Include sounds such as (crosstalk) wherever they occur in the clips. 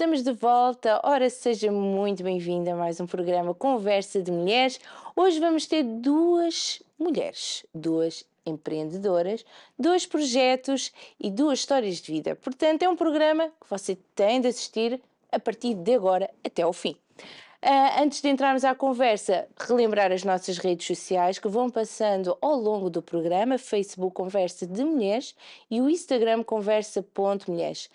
Estamos de volta. Ora, seja muito bem-vinda a mais um programa Conversa de Mulheres. Hoje vamos ter duas mulheres, duas empreendedoras, dois projetos e duas histórias de vida. Portanto, é um programa que você tem de assistir a partir de agora até ao fim. Uh, antes de entrarmos à conversa, relembrar as nossas redes sociais que vão passando ao longo do programa: Facebook Conversa de Mulheres e o Instagram Conversa.mulheres.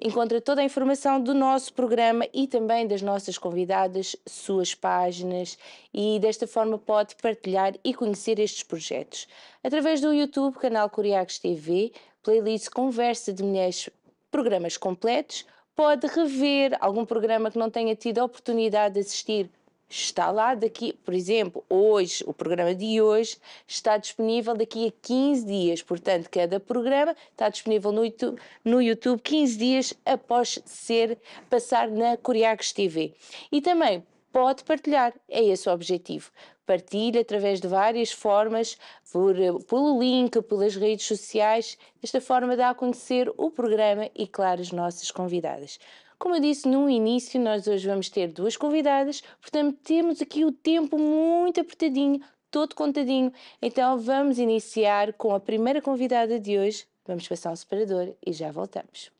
Encontra toda a informação do nosso programa e também das nossas convidadas, suas páginas e desta forma pode partilhar e conhecer estes projetos. Através do YouTube, canal Curiacos TV, playlist Conversa de Mulheres, programas completos, pode rever algum programa que não tenha tido a oportunidade de assistir está lá daqui, por exemplo, hoje, o programa de hoje está disponível daqui a 15 dias. Portanto, cada programa está disponível no YouTube, no YouTube 15 dias após ser passar na Curiagos TV. E também pode partilhar, é esse o objetivo. Partilhe através de várias formas, por, pelo link, pelas redes sociais. Esta forma dá a conhecer o programa e, claro, as nossas convidadas. Como eu disse no início, nós hoje vamos ter duas convidadas, portanto temos aqui o tempo muito apertadinho, todo contadinho. Então vamos iniciar com a primeira convidada de hoje. Vamos passar o separador e já voltamos.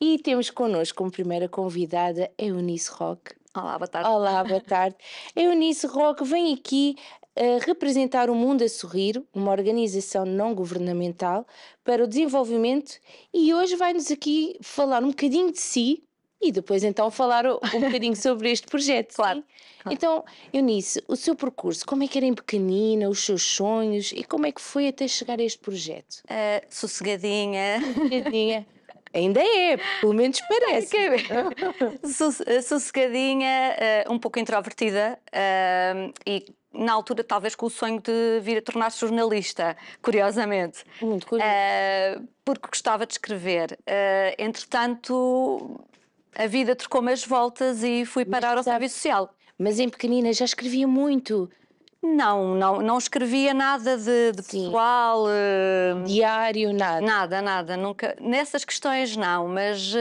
E temos connosco como primeira convidada a Eunice Rock, Olá, boa tarde. Olá, boa tarde. A Eunice Roque vem aqui a eh, representar o Mundo a Sorrir, uma organização não governamental para o desenvolvimento, e hoje vai-nos aqui falar um bocadinho de si e depois então falar um bocadinho (laughs) sobre este projeto. Claro, claro, Então, Eunice, o seu percurso, como é que era em pequenina, os seus sonhos e como é que foi até chegar a este projeto? Uh, sossegadinha. Sossegadinha. (laughs) (laughs) Ainda é, pelo menos (laughs) é parece. É (laughs) sossegadinha, uh, um pouco introvertida uh, e na altura talvez com o sonho de vir a tornar-se jornalista, curiosamente. Muito curioso. Uh, porque gostava de escrever. entretanto, a vida trocou-me as voltas e fui parar Mas, ao sabe, serviço social. Mas em pequenina já escrevia muito. Não, não, não escrevia nada de, de pessoal. Uh, Diário, nada. Nada, nada. Nunca, nessas questões não, mas uh,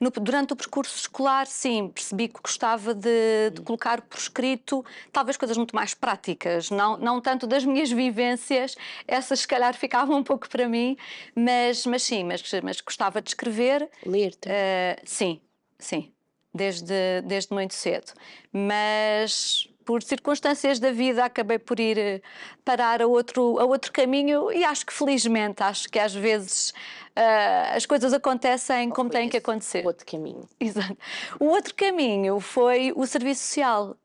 no, durante o percurso escolar, sim, percebi que gostava de, de, colocar por escrito talvez coisas muito mais práticas, não, não tanto das minhas vivências, essas se calhar ficavam um pouco para mim, mas, mas sim, mas, mas gostava de escrever. Ler também. Uh, sim, sim, desde, desde muito cedo. Mas por circunstâncias da vida, acabei por ir eh, parar a outro, a outro caminho e acho que felizmente, acho que às vezes uh, as coisas acontecem como têm que acontecer. O outro caminho. (laughs) Exato. O outro caminho foi o serviço social. Uh,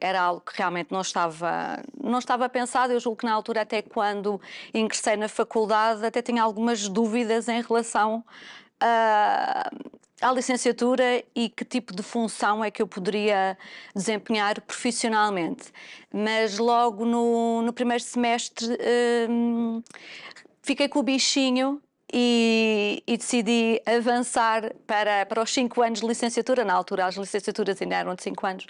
era algo que realmente não estava, não estava pensado. Eu julgo que na altura, até quando ingressei na faculdade, até tinha algumas dúvidas em relação. Uh, à licenciatura e que tipo de função é que eu poderia desempenhar profissionalmente. Mas logo no, no primeiro semestre hum, fiquei com o bichinho e, e, decidi avançar para, para os 5 anos de licenciatura. Na altura, as licenciaturas ainda eram de 5 anos.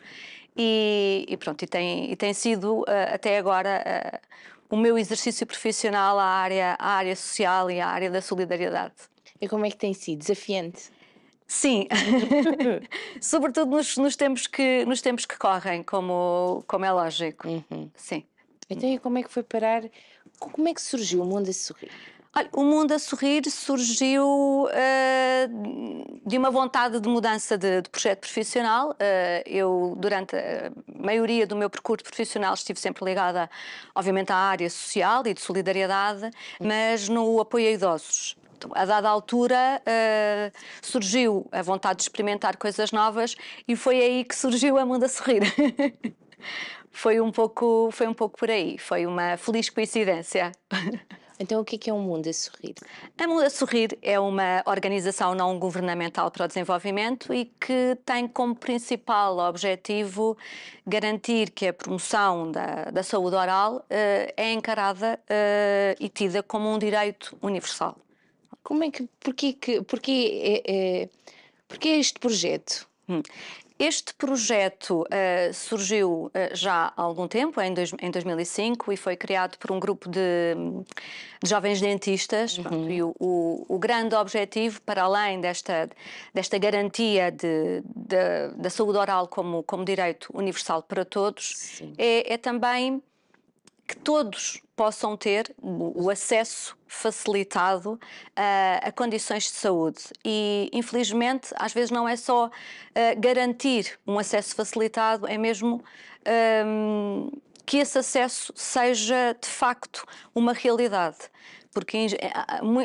E, e, pronto, e tem, e tem sido uh, até agora uh, o meu exercício profissional à área, à área social e à área da solidariedade. E como é que tem sido? Desafiante? Sim, (laughs) (laughs) sobretudo nos, nos, tempos que, nos tempos que correm, como, como é lógico. Uhum. Sim. Então, e como é que foi parar? Como é que surgiu o mundo a sorrir? Olha, o mundo a sorrir surgiu uh, de uma vontade de mudança de, de projeto profissional. Uh, eu, durante a maioria do meu percurso profissional, estive sempre ligada, obviamente, à área social e de solidariedade, uhum. mas no apoio a idosos a dada altura uh, surgiu a vontade de experimentar coisas novas e foi aí que surgiu a Mundo Sorrir. (laughs) foi, um pouco, foi um pouco por aí, foi uma feliz coincidência. Então, o é que é, o Mundo a Sorrir? A Mundo a Sorrir é uma organização não governamental para o desenvolvimento e que tem como principal objetivo garantir que a promoção da, da saúde oral uh, é encarada uh, e tida como um direito universal. Como é que, porquê que, porquê, é, é, porquê este projeto? Hum. Este projeto uh, surgiu uh, já há algum tempo, em, dois, em, 2005, e foi criado por um grupo de, de jovens dentistas. Uhum. e o, o, o, grande objetivo, para além desta, desta garantia de, de, da saúde oral como, como direito universal para todos, é, é, também que todos possam ter o acesso facilitado uh, a condições de saúde. E, infelizmente, às vezes não é só uh, garantir um acesso facilitado, é mesmo. Um, ehm, que esse acesso seja de facto uma realidade. Porque em, eh,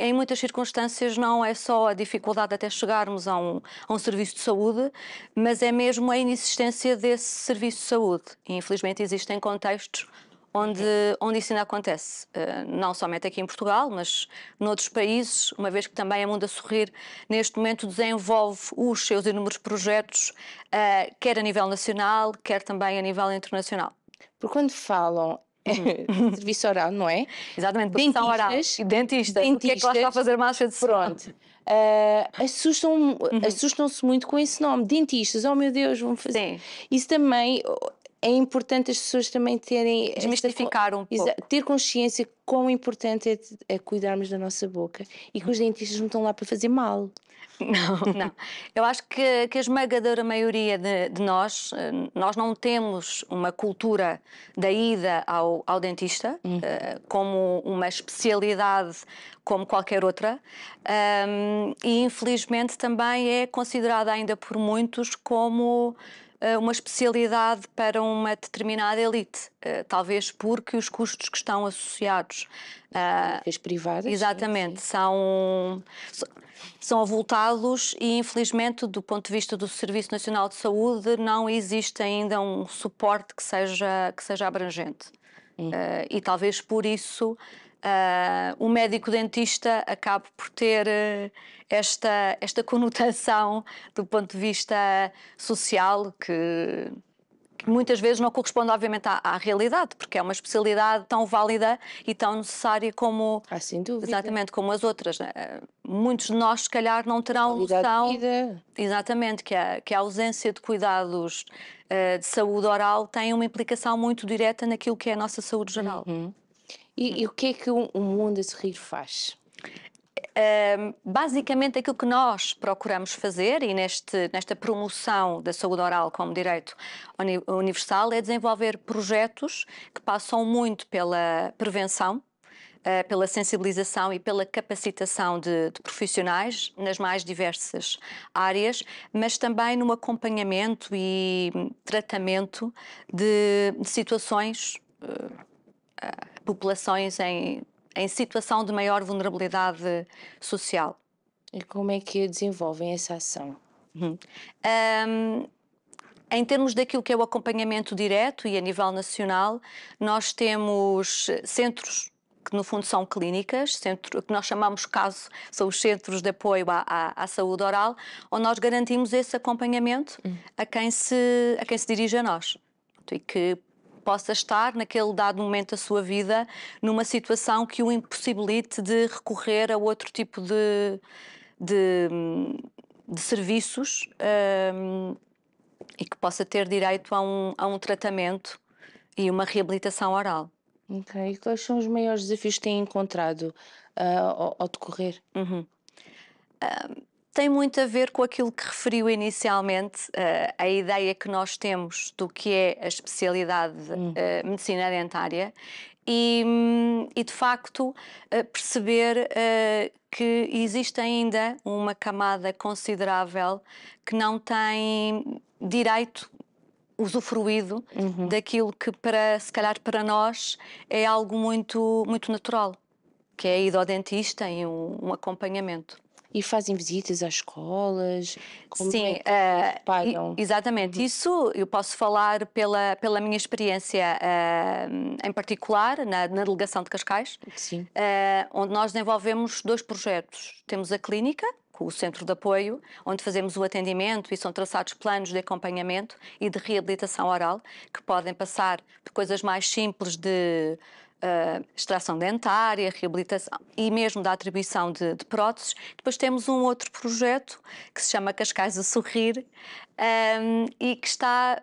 em, muitas circunstâncias não é só a dificuldade até chegarmos a um, a um serviço de saúde, mas é mesmo a inexistência desse serviço de saúde. E, infelizmente existem contextos onde, onde isso ainda acontece. Eh, não somente aqui em Portugal, mas noutros países, uma vez que também a Mundo a Sorrir, neste momento, desenvolve os seus inúmeros projetos, eh, quer a nível nacional, quer também a nível internacional. Porque quando falam (laughs) serviço oral, não é? Exatamente, dentistas, oral. E dentistas. O que é que lá está a fazer mais? de Pronto. Uh, eh, assustam, uhum. Assustam-se muito com esse nome, dentistas. Oh meu Deus, vão fazer. Sim. Isso também é importante as pessoas também terem. Desmistificar um pouco. Ter consciência quão importante é, é, cuidarmos da nossa boca e que os dentistas não estão lá para fazer mal. (laughs) Não, não. Eu acho que, que a esmagadora maioria de, de nós, eh, nós não temos uma cultura da ida ao, ao dentista hum. Eh, como uma especialidade como qualquer outra um, ehm, e infelizmente também é considerada ainda por muitos como eh, uma especialidade para uma determinada elite, eh, talvez porque os custos que estão associados as eh, privadas exatamente sim, sim. são são avultados e infelizmente do ponto de vista do Serviço Nacional de Saúde não existe ainda um suporte que seja que seja abrangente e talvez por isso uh, um médico dentista acaba por ter uh, esta, esta conotação do ponto de vista social que, que muitas vezes não corresponde, obviamente, à, à, realidade, porque é uma especialidade tão válida e tão necessária como. Ah, exatamente, como as outras. Né? Ah, muitos de nós, se calhar, não terão noção. Exatamente, que a, que a ausência de cuidados de saúde oral tem uma implicação muito direta naquilo que é a nossa saúde geral. Uhum. E, hum. e o que é que o um, um mundo a sorrir faz? basicamente aquilo que nós procuramos fazer e neste, nesta promoção da saúde oral como direito universal é desenvolver projetos que passam muito pela prevenção, uh, pela sensibilização e pela capacitação de, de, profissionais nas mais diversas áreas, mas também no acompanhamento e tratamento de, de situações. Uh, populações em, em situação de maior vulnerabilidade social. E como é que desenvolvem essa ação? Uhum. Um, em termos daquilo que é o acompanhamento direto e a nível nacional, nós temos centros que no fundo são clínicas, centro, que nós chamamos caso, são os centros de apoio à, à, à saúde oral, onde nós garantimos esse acompanhamento uhum. a, quem se, a quem se dirige a nós. E que possa estar naquele dado momento da sua vida numa situação que o impossibilite de recorrer a outro tipo de, de, de serviços um, e que possa ter direito a um, a um tratamento e uma reabilitação oral. Ok, quais são os maiores desafios que têm encontrado uh, ao, ao, decorrer? Uhum. Hum, tem muito a ver com aquilo que referiu inicialmente, uh, a ideia que nós temos do que é a especialidade uh, medicina dentária e, hum, e de facto uh, perceber que existe ainda uma camada considerável que não tem direito usufruído uhum. daquilo que para se calhar para nós é algo muito muito natural que é ir ao dentista e um, um acompanhamento e fazem visitas às escolas? Como Sim, é uh, pagam? Exatamente. Uhum. Isso eu posso falar pela, pela minha experiência uh, em particular na, na, delegação de Cascais, Sim. Uh, onde nós desenvolvemos dois projetos. Temos a clínica, com o centro de apoio, onde fazemos o atendimento e são traçados planos de acompanhamento e de reabilitação oral, que podem passar de coisas mais simples de uh, extração dentária, reabilitação e mesmo da atribuição de, de próteses. Depois temos um outro projeto que se chama Cascais a Sorrir, um, e que está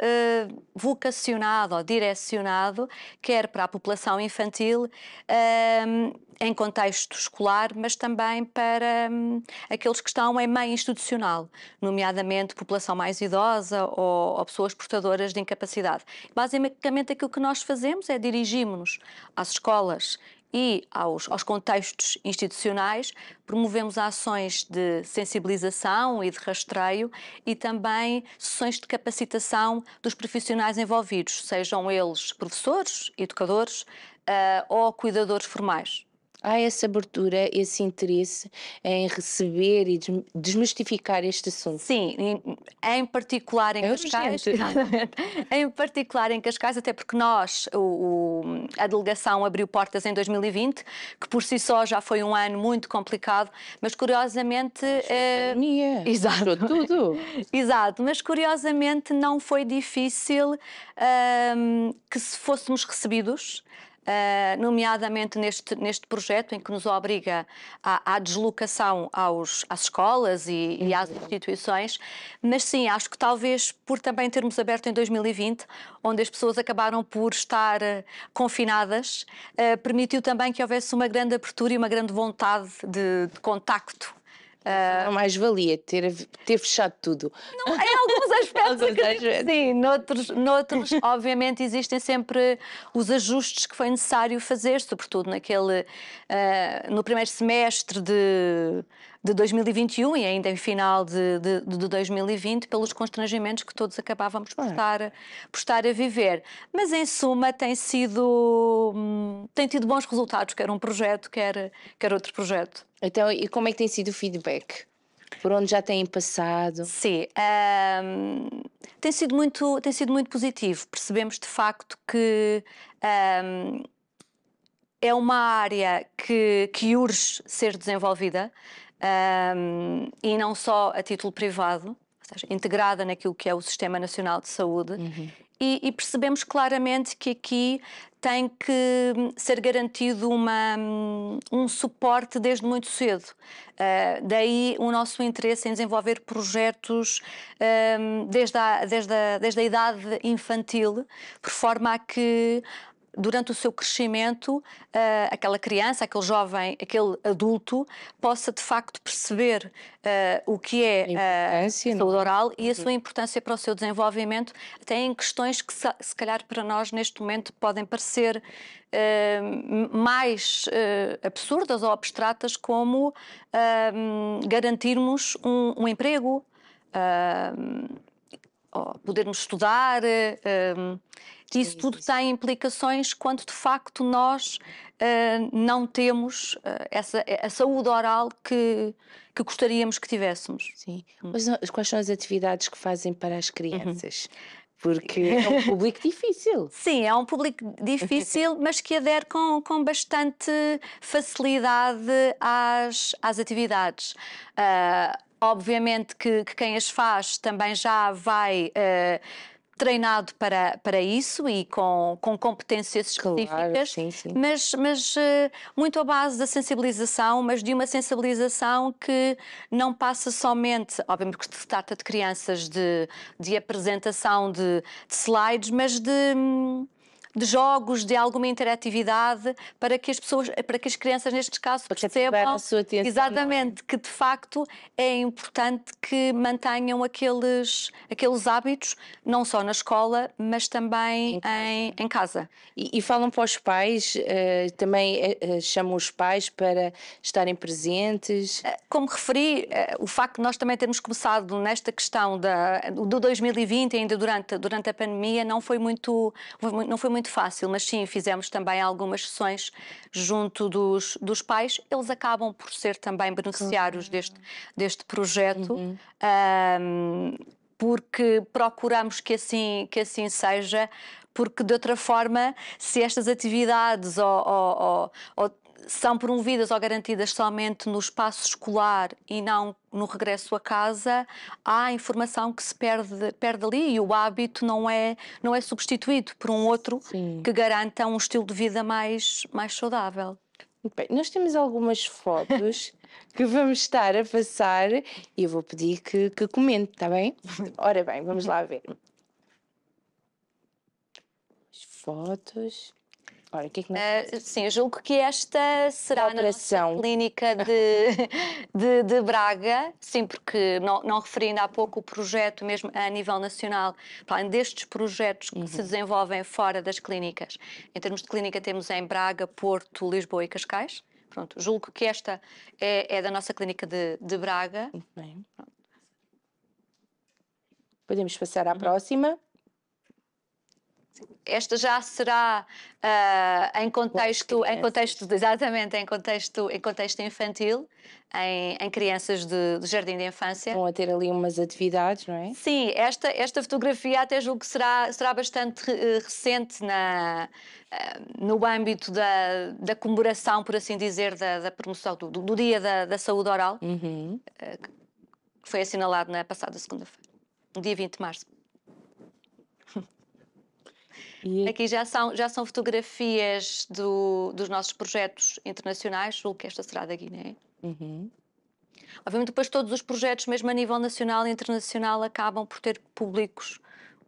uh, vocacionado ou direcionado quer para a população infantil um, em contexto escolar, mas também para um, aqueles que estão em meio institucional, nomeadamente população mais idosa ou, ou pessoas portadoras de incapacidade. Basicamente aquilo que nós fazemos é dirigirmos-nos às escolas e aos, aos contextos institucionais, promovemos ações de sensibilização e de rastreio e também sessões de capacitação dos profissionais envolvidos, sejam eles professores, educadores uh, ou cuidadores formais há essa abertura, esse interesse em receber e desmistificar este assunto? Sim, em, em particular em é Cascais. (laughs) em particular em Cascais, até porque nós, o, o, a delegação abriu portas em 2020, que por si só já foi um ano muito complicado, mas curiosamente. Eh, é... exato. tudo. (laughs) exato, mas curiosamente não foi difícil ehm, que se fôssemos recebidos eh, nomeadamente neste, neste projeto em que nos obriga à, à deslocação aos, às escolas e, e, às uhum. instituições, mas sim, acho que talvez por também termos aberto em 2020, onde as pessoas acabaram por estar uh, confinadas, eh, permitiu também que houvesse uma grande abertura e uma grande vontade de, de contacto Uh, a ah, mais-valia ter, ter fechado tudo. Não, em alguns aspectos, (laughs) alguns sim. Noutros, noutros (laughs) obviamente, existem sempre os ajustes que foi necessário fazer, sobretudo naquele, uh, no primeiro semestre de de 2021 e ainda em final de, de, de 2020 pelos constrangimentos que todos acabávamos por estar, por estar a viver. Mas em suma tem sido hum, tem tido bons resultados, quer um projeto, quer, quer outro projeto. Então, e como é que tem sido o feedback? Por onde já têm passado? Sim, um, tem, sido muito, tem sido muito positivo. Percebemos de facto que um, é uma área que, que urge ser desenvolvida um, e não só a título privado, ou seja, integrada naquilo que é o Sistema Nacional de Saúde. Uhum. E, e, percebemos claramente que aqui tem que hum, ser garantido uma, hum, um suporte desde muito cedo. Uh, daí o nosso interesse em desenvolver projetos um, desde, a, desde, a, desde a idade infantil, por forma a que durante o seu crescimento, ah, aquela criança, aquele jovem, aquele adulto, possa de facto perceber ah, o que é a ah, é? saúde oral e a uhum. sua importância para o seu desenvolvimento, até em questões que, se calhar, para nós neste momento podem parecer mais absurdas ou abstratas, como garantirmos um, emprego. podermos estudar, isso é tudo tem implicações quando de facto nós uh, não temos uh, essa, eh, a saúde oral que, que gostaríamos que tivéssemos. Sim. Hum. Quais são as atividades que fazem para as uhum. crianças? Uhum porque é um público difícil. (laughs) Sim, é um público difícil, mas que adere com, com bastante facilidade às, às atividades. Uh, obviamente que, que, quem as faz também já vai. Uh, treinado para, para isso e com, com competências específicas, claro, sim, sim. mas, mas eh, muito à base da sensibilização, mas de uma sensibilização que não passa somente, obviamente que se trata de crianças, de, de apresentação de, de slides, mas de hum, de jogos, de alguma interatividade, para que as pessoas, para que as crianças, neste caso para percebam atenção, exatamente é? que de facto é importante que mantenham aqueles, aqueles hábitos, não só na escola, mas também em, casa. Em, em casa. E, e, falam para os pais, uh, também uh, chamam os pais para estarem presentes? Como referi, uh, o facto de nós também termos começado nesta questão da, do 2020, ainda durante, durante a pandemia, não foi muito, não foi muito muito fácil, mas sim, fizemos também algumas sessões junto dos, dos pais. Eles acabam por ser também beneficiários uhum. deste, deste projeto. Uhum. Um, porque procuramos que assim, que assim seja, porque de outra forma, se estas atividades ou, ou, ou, ou são promovidas ou garantidas somente no espaço escolar e não no regresso a casa, há informação que se perde, perde ali e o hábito não é, não é substituído por um outro Sim. que garanta um estilo de vida mais, mais saudável. Bem, nós temos algumas fotos (laughs) que vamos estar a passar e eu vou pedir que, que comente, está bem? (laughs) Ora bem, vamos lá ver. As fotos. Ora, que é que uh, sim, julgo que esta será a operação. clínica de, (laughs) de, de, Braga, sim, porque não, não referi ainda há pouco o projeto mesmo a nível nacional, além destes projetos que uhum. se desenvolvem fora das clínicas. Em termos de clínica temos em Braga, Porto, Lisboa e Cascais. Pronto, julgo que esta é, é da nossa clínica de, de Braga. bem. Podemos passar à uhum. próxima esta já será uh, em contexto, em contexto, exatamente, em contexto, em contexto infantil, em, em crianças de, de, jardim de infância. Vão a ter ali umas atividades, não é? Sim, esta, esta fotografia até julgo que será, será bastante uh, recente na, uh, no âmbito da, da comemoração, por assim dizer, da, da promoção do, do, Dia da, da Saúde Oral, uhum. Eh, que foi assinalado na passada segunda-feira, dia 20 de março. E... Aqui já são, já são fotografias do, dos nossos projetos internacionais, julgo que esta será da Guiné. Uhum. Obviamente, depois todos os projetos, mesmo a nível nacional e internacional, acabam por ter públicos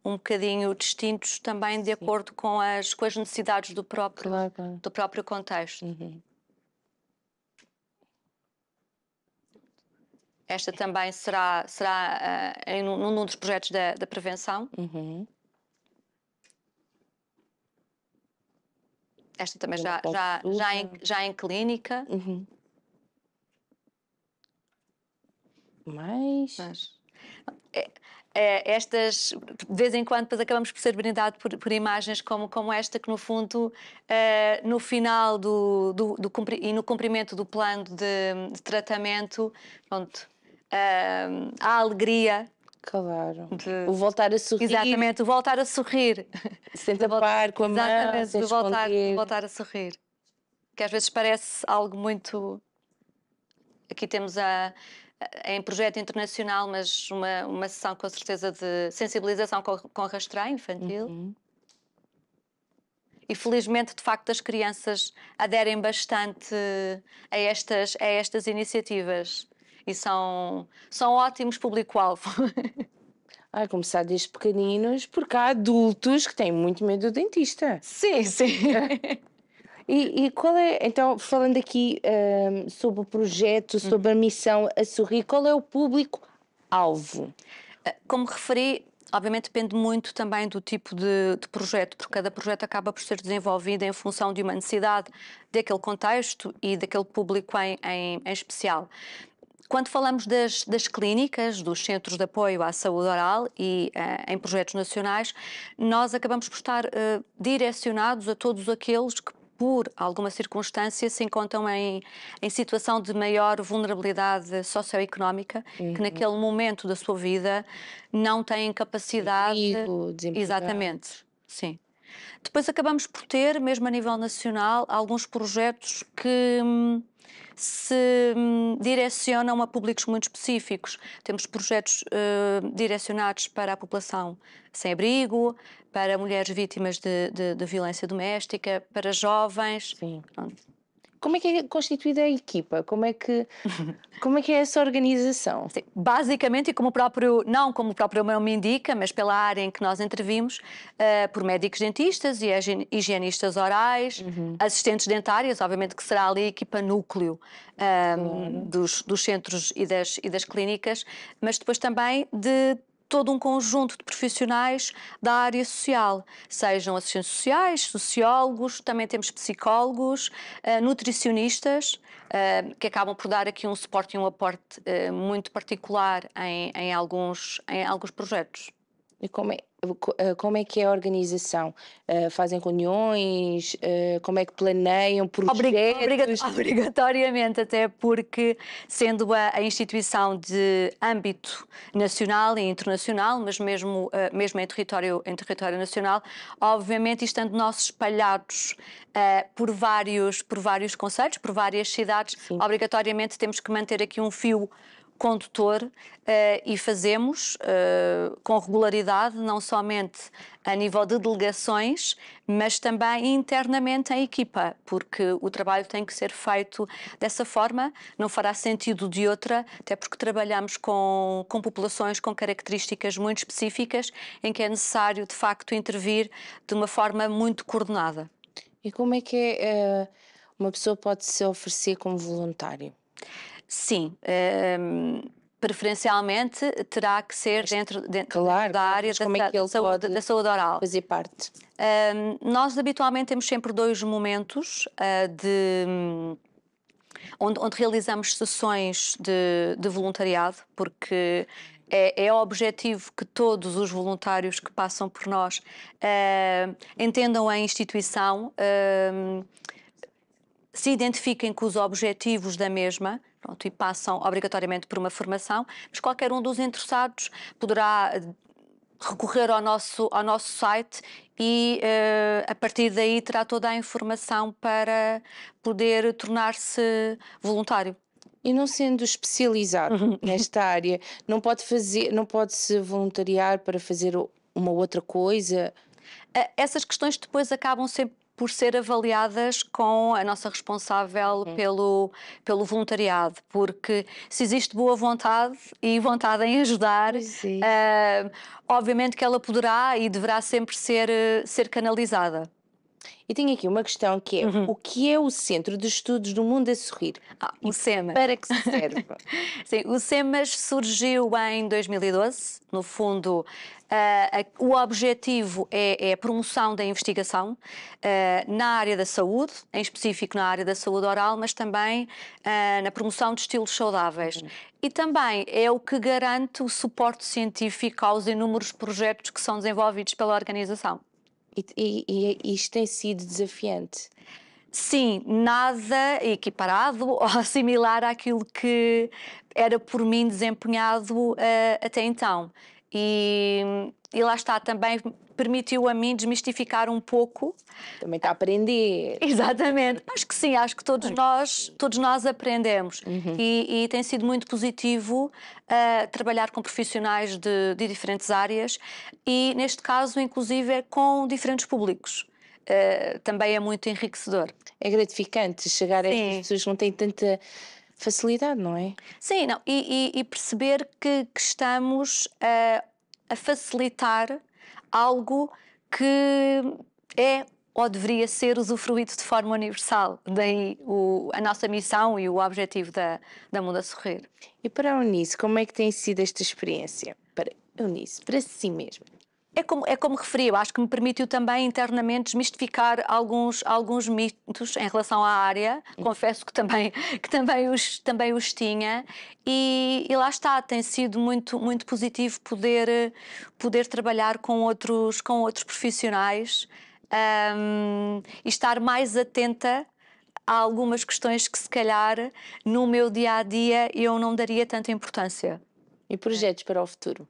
um bocadinho distintos também de Sim. acordo com as, com as necessidades do próprio, claro, Do próprio contexto. Uhum. Esta também será, será uh, em um, num dos projetos da, da prevenção. Uhum. Esta também já, já, já, em, é? já em clínica. Uhum. Mais. Mas... É, é, estas, de vez em quando, depois acabamos por ser brindados por, por, imagens como, como esta, que no fundo, é, no final do, do, do, e no cumprimento do plano de, de tratamento, pronto, é, eh, a alegria Claro. De... O voltar a sorrir. Exatamente, o voltar a sorrir. Senta a par com a mão, Exatamente, o voltar, voltar a sorrir. Que às vezes parece algo muito. Aqui temos a. em projeto internacional, mas uma, uma sessão com certeza de sensibilização com, com rastreio infantil. Uhum. E felizmente, de facto, as crianças aderem bastante a estas, a estas iniciativas e são, são ótimos público-alvo. a (laughs) ah, começar desde pequeninos, porque há adultos que têm muito medo do dentista. Sim, sim. (laughs) E, e, qual é, então, falando aqui um, sobre o projeto, sobre a missão a sorrir, qual é o público-alvo? Eh, como referi, obviamente depende muito também do tipo de, de, projeto, porque cada projeto acaba por ser desenvolvido em função de uma necessidade daquele contexto e daquele público em, em, em especial quando falamos das, das, clínicas, dos centros de apoio à saúde oral e uh, em projetos nacionais, nós acabamos por estar uh, direcionados a todos aqueles que por alguma circunstância, se encontram em, em situação de maior vulnerabilidade socioeconómica, uhum. que naquele momento da sua vida não têm capacidade. Amigo, Exatamente, sim. Depois acabamos por ter, mesmo a nível nacional, alguns projetos que hum, se hum, direcionam a públicos muito específicos. Temos projetos uh, direcionados para a população sem abrigo, para mulheres vítimas de, de, de violência doméstica, para jovens. Sim. Pronto como é que é constituída a equipa? Como é que, (laughs) como é, que é essa organização? Sim, basicamente, e como o próprio, não como o próprio nome indica, mas pela área em que nós intervimos, uh, por médicos dentistas e higienistas orais, uhum. assistentes dentárias, obviamente que será ali a equipa núcleo um, ehm, dos, dos, centros e das, e das clínicas, mas depois também de todo um conjunto de profissionais da área social, sejam assistentes sociais, sociólogos, também temos psicólogos, eh, nutricionistas, eh, que acabam por dar aqui um suporte e um aporte eh, muito particular em, em alguns, em alguns projetos como é, eh, como é que é a organização? Uh, fazem reuniões? Uh, como é que planeiam projetos? Obrigat (laughs) obrigatoriamente, até porque, sendo a, a, instituição de âmbito nacional e internacional, mas mesmo, uh, mesmo em, território, em território nacional, obviamente, estando nós espalhados por vários, por vários conselhos, por várias cidades, Sim. obrigatoriamente temos que manter aqui um fio condutor eh, e fazemos eh, com regularidade, não somente a nível de delegações, mas também internamente em equipa, porque o trabalho tem que ser feito dessa forma, não fará sentido de outra, até porque trabalhamos com, com populações com características muito específicas, em que é necessário, de facto, intervir de uma forma muito coordenada. E como é que é, eh, uma pessoa pode se oferecer como voluntário? Sim. Um, ehm, preferencialmente terá que ser dentro, dentro claro, da área da, é saúde, da, saúde, oral. Fazer parte. Um, ehm, nós habitualmente temos sempre dois momentos uh, de onde, onde, realizamos sessões de, de voluntariado, porque é, é objetivo que todos os voluntários que passam por nós uh, entendam a instituição, uh, se identifiquem com os objetivos da mesma Pronto, e passam obrigatoriamente por uma formação, mas qualquer um dos interessados poderá eh, recorrer ao nosso, ao nosso site e uh, a partir daí terá toda a informação para poder tornar-se voluntário. E não sendo especializado uhum. (laughs) nesta área, não pode fazer, não pode se voluntariar para fazer uma outra coisa? Eh, essas questões depois acabam sempre por ser avaliadas com a nossa responsável pelo, pelo voluntariado, porque se existe boa vontade e vontade em ajudar, uh, obviamente que ela poderá e deverá sempre ser, eh, ser canalizada. E tenho aqui uma questão que é: uhum. o que é o Centro de Estudos do Mundo a Sorrir? Ah, o SEMAS. Para que se (laughs) serve? Sim, o SEMAS surgiu em 2012. No fundo, uh, o objetivo é, é, a promoção da investigação uh, na área da saúde, em específico na área da saúde oral, mas também uh, na promoção de estilos saudáveis. Uhum. E também é o que garante o suporte científico aos inúmeros projetos que são desenvolvidos pela organização. E, e, e isto tem sido desafiante. Sim, nada equiparado (laughs) ou similar àquilo que era por mim desempenhado uh, até então. E, e lá está, também permitiu a mim desmistificar um pouco. Também está a aprender. (laughs) Exatamente. Acho que sim, acho que todos nós, todos nós aprendemos. Uhum. E, e, tem sido muito positivo uh, trabalhar com profissionais de, de diferentes áreas e, neste caso, inclusive, é com diferentes públicos. Uh, também é muito enriquecedor. É gratificante chegar Sim. a estas pessoas que não têm tanta facilidade, não é? Sim, não. E, e, e perceber que, que estamos uh, a facilitar algo que é ou deveria ser usufruído de forma universal. Daí o, a nossa missão e o objetivo da, da Mundo a Sorrir. E para a Eunice, como é que tem sido esta experiência? Para Eunice, para si mesma. É como, é como referiu, acho que me permitiu também internamente desmistificar alguns, alguns mitos em relação à área. Confesso que também, (laughs) que também, os, também os tinha. E, e lá está, tem sido muito, muito positivo poder, poder trabalhar com outros, com outros profissionais um, e estar mais atenta a algumas questões que, se calhar, no meu dia a dia eu não daria tanta importância. E projetos para o futuro?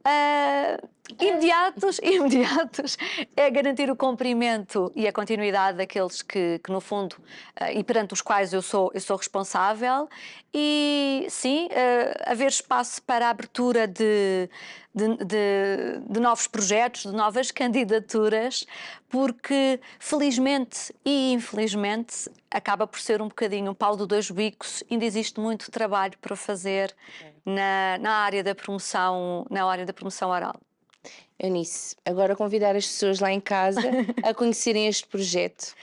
Uh, Imediatos, (laughs) imediatos, é garantir o cumprimento e a continuidade daqueles que, que no fundo, eh, e perante os quais eu sou, eu sou responsável, e sim, eh, haver espaço para a abertura de, de, de, de novos projetos, de novas candidaturas, porque, felizmente e infelizmente, acaba por ser um bocadinho um pau de dois bicos, ainda existe muito trabalho para fazer é. na, na área da promoção, na área da promoção oral. Eunice, agora convidar as pessoas lá em casa a (laughs) conhecerem este projeto.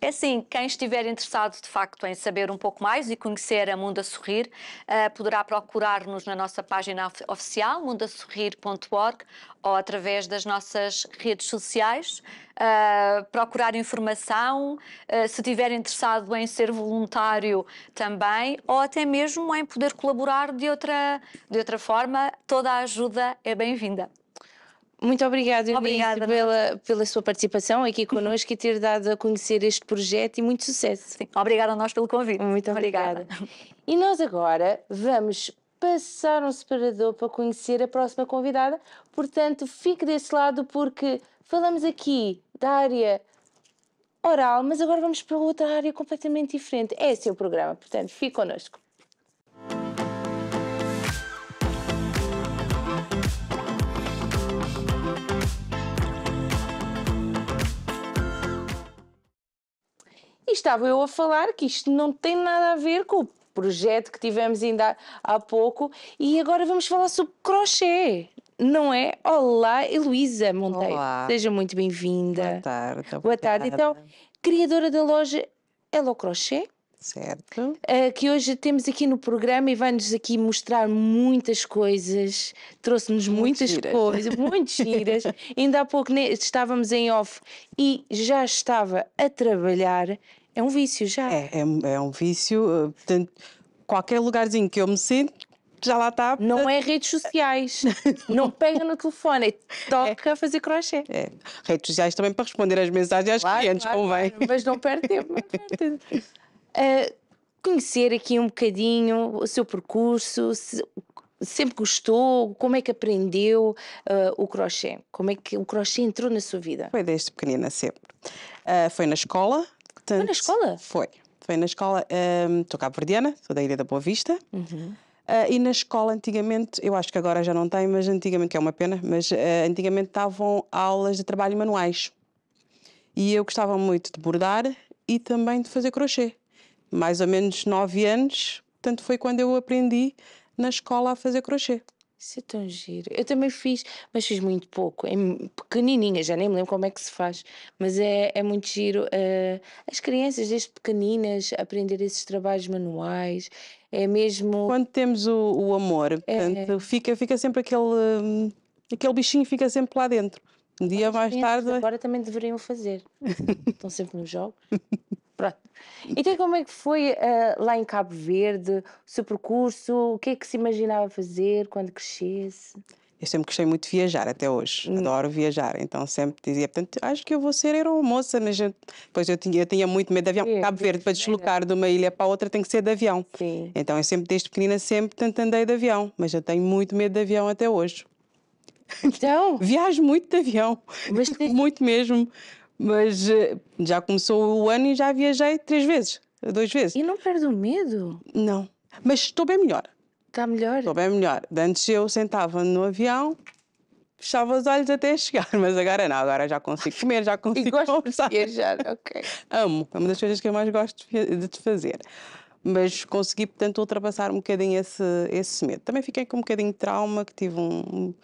É assim, quem estiver interessado de facto em saber um pouco mais e conhecer a Mundo a Sorrir, uh, poderá procurar-nos na nossa página of oficial, mundasorrir.org, ou através das nossas redes sociais, uh, procurar informação, uh, se estiver interessado em ser voluntário também, ou até mesmo em poder colaborar de outra, de outra forma, toda a ajuda é bem-vinda. Muito obrigado, Obrigada pela, pela sua participação aqui (laughs) connosco e ter dado a conhecer este projeto e muito sucesso. Sim. Obrigada a nós pelo convite. Muito obrigada. obrigada. E nós agora vamos passar um separador para conhecer a próxima convidada. Portanto, fique desse lado porque falamos aqui da área oral, mas agora vamos para outra área completamente diferente. Esse é assim o programa, portanto, fique connosco. E estava eu a falar que isto não tem nada a ver com o projeto que tivemos ainda há pouco e agora vamos falar sobre crochê. Não é? Olá, Heloísa Monteiro. Olá. Seja muito bem-vinda. Boa tarde. Boa tarde. Então, criadora da loja Hello Crochê, Certo. Uh, que hoje temos aqui no programa e vai-nos aqui mostrar muitas coisas, trouxe-nos muitas giras. coisas, muitas giras. (laughs) Ainda há pouco estávamos em off e já estava a trabalhar. É um vício já. É, é, é um vício. Eh, portanto, qualquer lugarzinho que eu me sinto já lá está. Não é redes sociais. (laughs) não pega no telefone. Toca é. fazer crochê. É, é. Redes sociais também para responder as mensagens claro, às clientes, claro, convém. Claro, mas não perde tempo. Não perde (laughs) tempo uh, conhecer aqui um bocadinho o seu percurso, se, sempre gostou, como é que aprendeu uh, o crochê? Como é que o crochê entrou na sua vida? Foi desde pequenina sempre. Uh, foi na escola. foi na escola? Foi. Foi na escola, ehm, estou um, cá verdiana, sou da Ilha da Boa Vista. Uhum. Uh, e na escola, antigamente, eu acho que agora já não tem, mas antigamente, que é uma pena, mas uh, antigamente estavam aulas de trabalho manuais. E eu gostava muito de bordar e também de fazer crochê mais ou menos 9 anos, portanto foi quando eu aprendi na escola a fazer crochê. Isso é tão giro. Eu também fiz, mas fiz muito pouco, é pequenininha, já nem me lembro como é que se faz, mas é, é muito giro uh, as crianças desde pequeninas aprender esses trabalhos manuais, é mesmo... Quando temos o, o amor, é, portanto, é. Fica, fica sempre aquele, aquele bichinho fica sempre lá dentro. Um dia mais tarde... Agora também deveriam fazer, estão sempre nos jogos. (laughs) Pronto. Então, como é que foi uh, lá em Cabo Verde, o seu percurso? O que é que se imaginava fazer quando crescesse? Eu sempre gostei muito de viajar, até hoje. Hum. Adoro viajar. Então sempre dizia, portanto, acho que eu vou ser aeromoça, mas eu, depois eu tinha, eu tinha muito medo de avião. Cabo Verde, para deslocar de uma ilha para outra, tem que ser de avião. Sim. Então eu sempre, desde pequenina, sempre tanto andei de avião, mas eu tenho muito medo de avião até hoje. Então? (laughs) Viajo muito de avião. Mas (laughs) tem... Muito mesmo. Mas eh, já começou o ano e já viajei três vezes, duas vezes. E não perde o medo? Não. Mas estou bem melhor. Está melhor? Estou bem melhor. antes eu sentava no avião, fechava os olhos até chegar, (laughs) mas agora não, agora já consigo comer, já consigo (laughs) e gosto conversar. De viajar, ok. Amo, é uma das coisas que eu mais gosto de fazer. Mas consegui, portanto, ultrapassar um bocadinho esse, esse medo. Também fiquei com um bocadinho de trauma, que tive um. um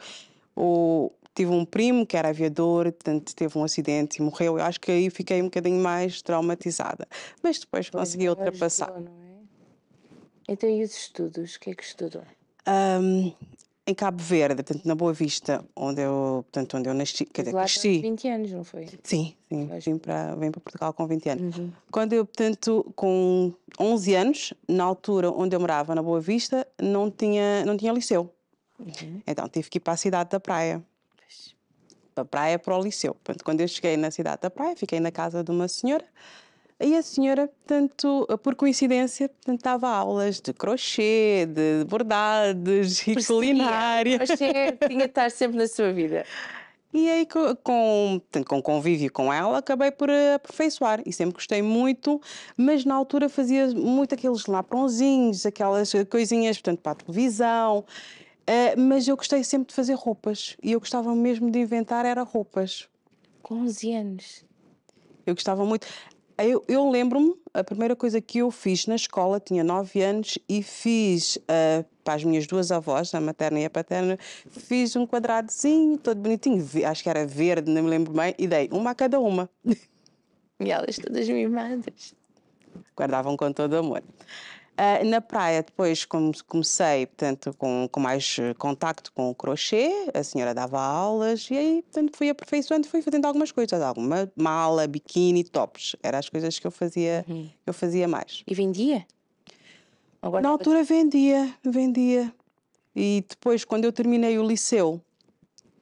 o, tive um primo que era aviador, portanto teve um acidente e morreu. Eu acho que aí fiquei um bocadinho mais traumatizada, mas depois pois consegui ultrapassar. Ajudou, é? Então e os estudos? O que é que estudou? Um, em Cabo Verde, portanto, na Boa Vista, onde eu, portanto, onde eu nasci, quer dizer, cresci. 20 anos, não foi? Sim, sim, vim para, vim para Portugal com 20 anos. Uhum. Quando eu, portanto, com 11 anos, na altura onde eu morava, na Boa Vista, não tinha, não tinha liceu. Uhum. Então tive que ir para a cidade da praia para a praia, para o liceu. Portanto, quando eu cheguei na cidade da praia, fiquei na casa de uma senhora e a senhora, tanto por coincidência, portanto, dava aulas de crochê, de bordados e culinária. Crochê tinha de (laughs) estar sempre na sua vida. E aí, com, com convívio com ela, acabei por aperfeiçoar e sempre gostei muito, mas na altura fazia muito aqueles lapronzinhos, aquelas coisinhas, portanto, para a televisão. Eh, mas eu gostei sempre de fazer roupas e eu gostava mesmo de inventar era roupas. Com 11 anos. Eu gostava muito. Eu, eu lembro-me, a primeira coisa que eu fiz na escola, tinha 9 anos, e fiz uh, para as minhas duas avós, a materna e a paterna, fiz um quadradozinho, todo bonitinho, acho que era verde, não me lembro bem, e dei uma a cada uma. (laughs) E elas todas mimadas. Guardavam com todo amor. Uh, na praia, depois comecei, portanto, com, com mais ah, contacto com o crochê, a senhora dava aulas e aí, portanto, fui aperfeiçoando, fui fazendo algumas coisas, alguma mala, biquíni, tops, eram as coisas que eu fazia, uhum. eu fazia mais. E vendia? Agora Na altura vendia, vendia. E depois, quando eu terminei o liceu,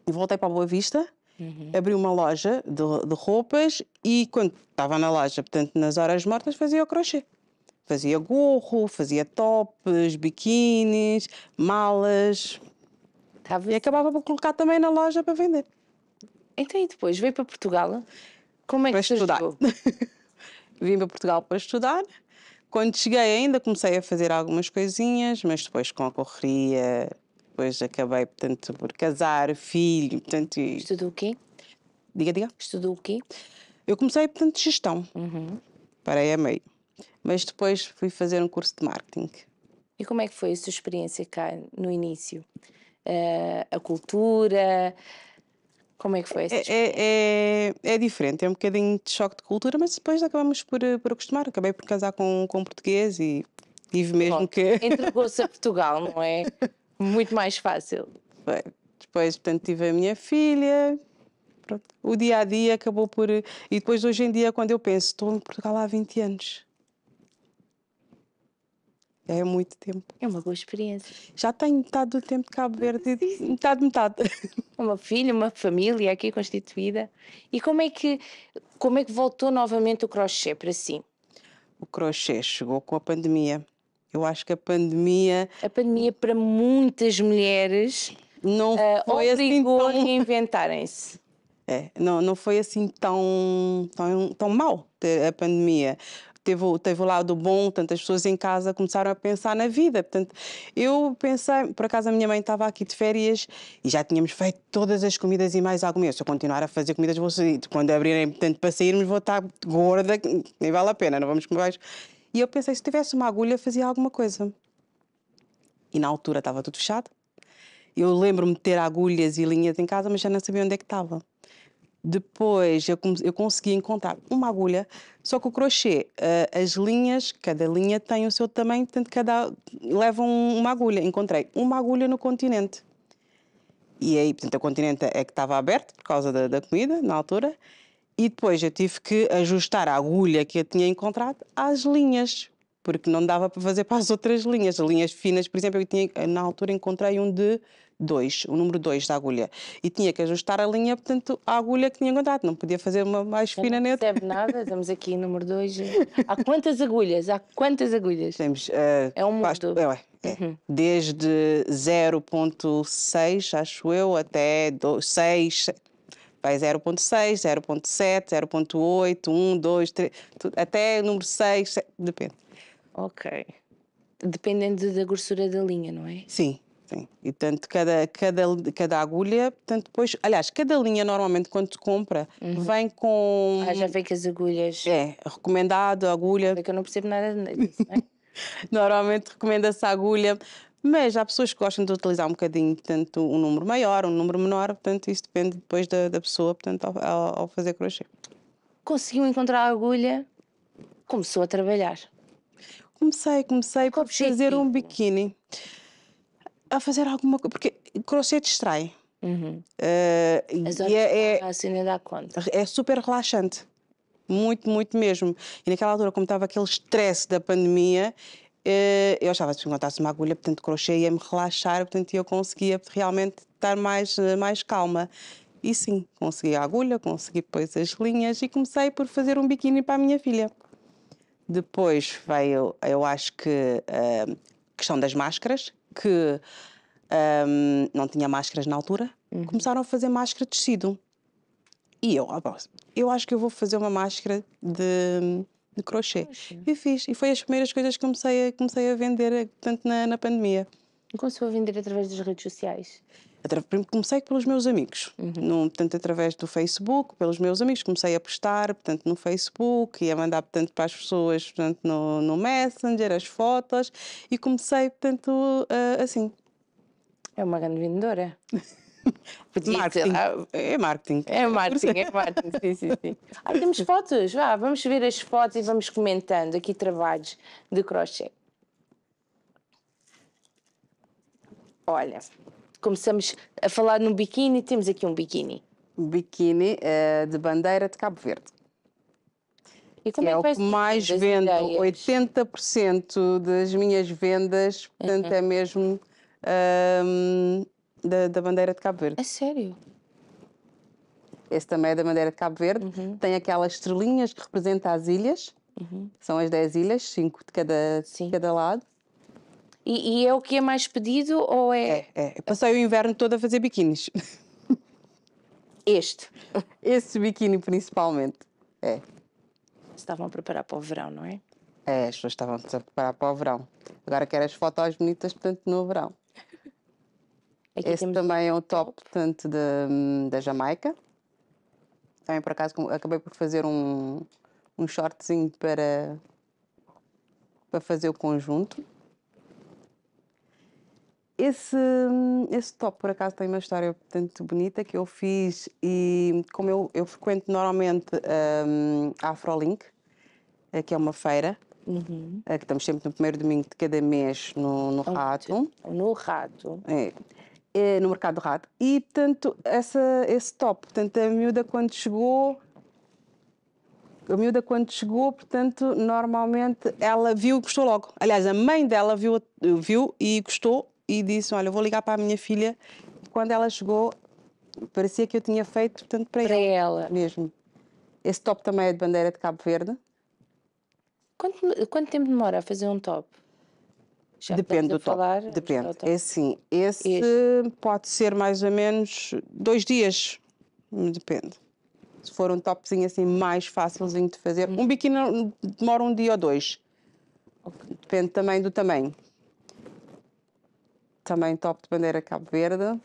voltei para a Boa Vista, Uhum. Abri uma loja de, de, roupas e quando estava na loja, portanto, nas horas mortas, fazia o crochê. Fazia gorro, fazia tops, biquínis, malas. E acabava por colocar também na loja para vender. Então e depois? Veio para Portugal? Como é que que estudar. (laughs) Vim para Portugal para estudar. Quando cheguei ainda comecei a fazer algumas coisinhas, mas depois com a correria, depois acabei, portanto, por casar, filho, portanto... E... Estudou o quê? Diga, diga. Estudou o quê? Eu comecei, portanto, gestão. Uhum. Parei a meio. Mas depois fui fazer um curso de marketing. E como é que foi a sua experiência cá no início? Uh, a cultura? Como é que foi essa é, é, é, é, diferente, é um bocadinho de choque de cultura, mas depois acabamos por, eh, por acostumar. Acabei por casar com, com um português e tive mesmo Bom, que. (laughs) Entregou-se a Portugal, não é? Muito mais fácil. Foi. Depois, portanto, tive a minha filha. Pronto. O dia a dia acabou por. E depois, hoje em dia, quando eu penso, estou em Portugal há 20 anos é muito tempo. É uma boa experiência. Já tenho metade do tempo de Cabo Verde, metade, metade. (laughs) Uma filha, uma família aqui constituída. E como é que, como é que voltou novamente o crochê para si? O crochê chegou com a pandemia. Eu acho que a pandemia. A pandemia para muitas mulheres não uh, foi assim tão... reinventarem-se. É, não, não foi assim tão, tão, tão mal a pandemia teve, teve o lado bom, tantas pessoas em casa começaram a pensar na vida. Portanto, eu pensei, por acaso a minha mãe estava aqui de férias e já tínhamos feito todas as comidas e mais alguma. coisa se eu continuar a fazer comidas, vou sair. Quando abrirem, portanto, para sairmos, vou estar gorda, nem vale a pena, não vamos comer mais. E eu pensei, se tivesse uma agulha, fazia alguma coisa. E na altura estava tudo fechado. Eu lembro-me de ter agulhas e linhas em casa, mas já não sabia onde é que estava. Depois eu, eu consegui encontrar uma agulha, só que o crochê, uh, as linhas, cada linha tem o seu tamanho, portanto cada leva um, uma agulha. Encontrei uma agulha no continente. E aí, portanto, o continente é que estava aberto por causa da, da comida, na altura. E depois eu tive que ajustar a agulha que eu tinha encontrado às linhas, porque não dava para fazer para as outras linhas. Linhas finas, por exemplo, eu tinha, na altura encontrei um de 2, o número 2 da agulha. E tinha que ajustar a linha, portanto, à agulha que tinha encontrado. Não podia fazer uma mais fina não neta. Não percebe nada, estamos aqui número 2. Há quantas agulhas? Há quantas agulhas? Temos. Uh, é um mundo. É, é. É. Uhum. Desde 0.6, acho eu, até 6, vai 0.6, 0.7, 0.8, 1, 2, 3, tudo, até número 6, 7, depende. Ok. Dependendo da grossura da linha, não é? Sim. Sim. E tanto cada, cada, cada agulha, portanto, depois, aliás, cada linha normalmente quando se compra uhum. vem com. Ah, já vem com as agulhas. É, recomendado, agulha. É que eu não percebo nada disso, é? (laughs) normalmente recomenda-se a agulha, mas há pessoas que gostam de utilizar um bocadinho, portanto, um número maior, um número menor, portanto, isso depende depois da, da pessoa, portanto, ao, ao fazer crochê. Conseguiu encontrar a agulha, começou a trabalhar. Comecei, comecei Qual por objetivo? fazer um biquíni a fazer alguma coisa, porque crochê distrai. Uhum. Uh, As horas e é, é, assim nem dá conta. É super relaxante. Muito, muito mesmo. E naquela altura, como estava aquele estresse da pandemia, uh, eu achava que se encontrasse uma agulha, portanto, crochê ia-me relaxar, portanto, eu conseguia realmente estar mais, eh, mais calma. E sim, consegui a agulha, consegui depois as linhas e comecei por fazer um biquíni para a minha filha. Depois veio, eu acho que a questão das máscaras, que um, não tinha máscaras na altura, uhum. começaram a fazer máscara de tecido. E eu, ah, eu acho que eu vou fazer uma máscara de, de crochê. E fiz. E foi as primeiras coisas que comecei a, comecei a vender, eh, tanto na, na pandemia. E começou a vender através das redes sociais? comecei pelos meus amigos, uhum. no, portanto, através do Facebook, pelos meus amigos, comecei a postar, portanto, no Facebook e a mandar, portanto, para as pessoas, portanto, no, no Messenger, as fotos e comecei, portanto, uh, assim. É uma grande vendedora. (laughs) marketing. Ah, é marketing. É marketing, é marketing, sim, sim, sim. Ah, temos fotos, vá, vamos ver as fotos e vamos comentando aqui trabalhos de crochê. Olha, começamos a falar num biquíni, temos aqui um biquíni. Um biquíni uh, de bandeira de Cabo Verde. E como é, é o que mais vendo, ideias? 80% das minhas vendas, uhum. portanto, uhum. é mesmo um, da, da, bandeira de Cabo Verde. É sério? Esse também é da bandeira de Cabo Verde. Uhum. Tem aquelas estrelinhas que representam as ilhas. Uhum. São as 10 ilhas, 5 de cada, Sim. cada lado. E, e, é o que é mais pedido ou é... é? É, passei o inverno todo a fazer biquínis. (laughs) Este? (laughs) Esse biquíni principalmente, é. Estavam a preparar para o verão, não é? É, as pessoas estavam a preparar para o verão. Agora quero as fotos bonitas, portanto, no verão. Aqui Esse também é um top, portanto, da, da Jamaica. Também, por acaso, acabei por fazer um, um shortzinho para, para fazer o conjunto. Esse, esse top, por acaso, tem uma história tanto bonita que eu fiz e como eu, eu frequento normalmente um, a Afrolink, eh, que é uma feira, uhum. Eh, que estamos sempre no primeiro domingo de cada mês no, no é Rato. No Rato. É, é no Mercado do Rato. E, portanto, essa, esse top, portanto, a miúda quando chegou... A miúda, quando chegou, portanto, normalmente ela viu e gostou logo. Aliás, a mãe dela viu, viu e gostou e disse: Olha, eu vou ligar para a minha filha. Quando ela chegou, parecia que eu tinha feito, portanto, para, para ela, mesmo. Esse top também é de bandeira de Cabo Verde. Quanto, quanto tempo demora a fazer um top? Já Depende do top. Falar, Depende. É assim, esse este. pode ser mais ou menos dois dias. Depende. Se for um topzinho assim mais fácilzinho de fazer. Hum. Um uhum. biquíni demora um dia ou dois. Okay. Depende também do tamanho também top de bandeira Cabo Verde.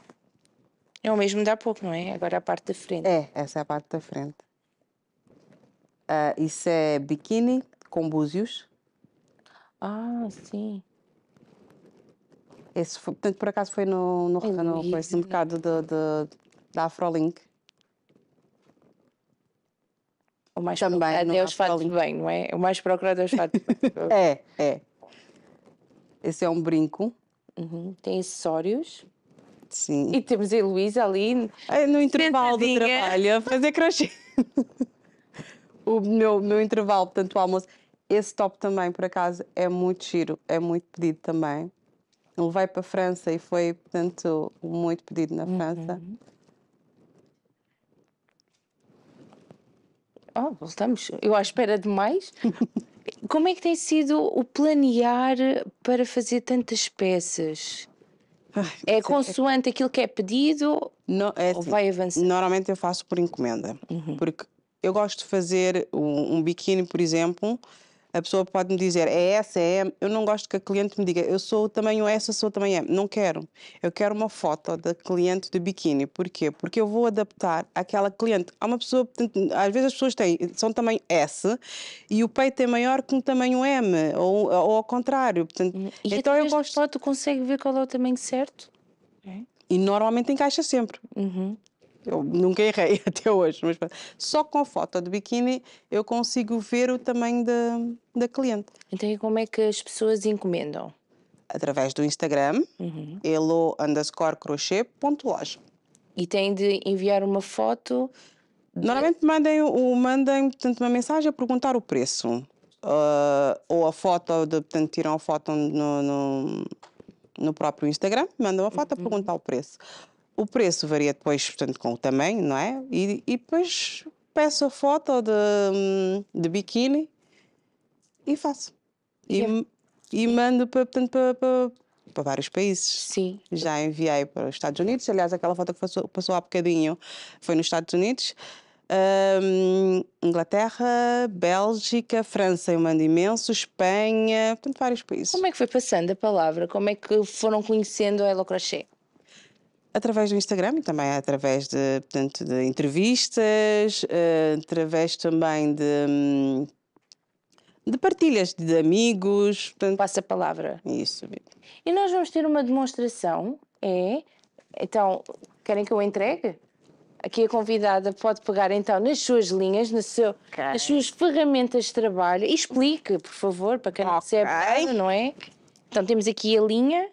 É o mesmo de há pouco, não é? Agora a parte da frente. É, essa é a parte da frente. Uh, isso é biquíni com búzios. Ah, sim. Esse foi, portanto, por acaso foi no, no, no, no, no, no mercado de, de, da Afrolink. O mais Também procurado é os fatos bem, não é? O mais procurado é os fatos bem. (laughs) é, é. Esse é um brinco. Uhum. Tem acessórios. Sim. E temos a Heloísa ali. É, no intervalo do trabalho, a fazer crochê. (laughs) o meu, meu intervalo, portanto, o almoço. Esse top também, por acaso, é muito giro, é muito pedido também. Ele vai para a França e foi, portanto, muito pedido na França. Uhum. Oh, voltamos. Eu à espera demais (laughs) Como é que tem sido o planear para fazer tantas peças? É, é, é consoante aquilo que é pedido não, é, ou assim, vai avançando? Normalmente eu faço por encomenda, uhum. porque eu gosto de fazer um, um biquíni, por exemplo, a pessoa pode me dizer é essa, é M. Eu não gosto que a cliente me diga eu sou o tamanho S, eu sou o tamanho M. Não quero. Eu quero uma foto da cliente de biquíni. Porquê? Porque eu vou adaptar àquela cliente. Há uma pessoa, às vezes as pessoas têm, são tamanho S e o peito é maior que um tamanho M, ou, ou ao contrário. Portanto, hum, e então eu gosto. foto consegue ver qual é o tamanho certo? É. E normalmente encaixa sempre. Uhum eu nunca errei (laughs) até hoje, mas só com a foto de biquíni eu consigo ver o tamanho da, da cliente. Então, e como é que as pessoas encomendam? Através do Instagram, uhum. elo underscore E têm de enviar uma foto? De... Normalmente mandem, mandem portanto, uma mensagem a perguntar o preço. Uh, ou a foto, de, portanto, tiram a foto no, no, no próprio Instagram, mandam a foto uhum. a perguntar o preço o preço varia depois, portanto, com o tamanho, não é? E, e depois peço a foto de, hum, de biquíni e faço. E, e mando para, portanto, para, para, para, vários países. Sim. Já enviei para os Estados Unidos. Aliás, aquela foto que passou, passou há bocadinho foi nos Estados Unidos. Um, Inglaterra, Bélgica, França, eu mando imenso, Espanha, portanto, vários países. Como é que foi passando a palavra? Como é que foram conhecendo a Elo Crochet? através do Instagram e também através de, portanto, de entrevistas, uh, através também de, de partilhas de amigos. Portanto... Passa a palavra. Isso. E nós vamos ter uma demonstração, é... Então, querem que eu entregue? Aqui a convidada pode pegar então nas suas linhas, no seu, okay. nas suas ferramentas de trabalho e explique, por favor, para quem okay. não percebe não é? Então temos aqui a linha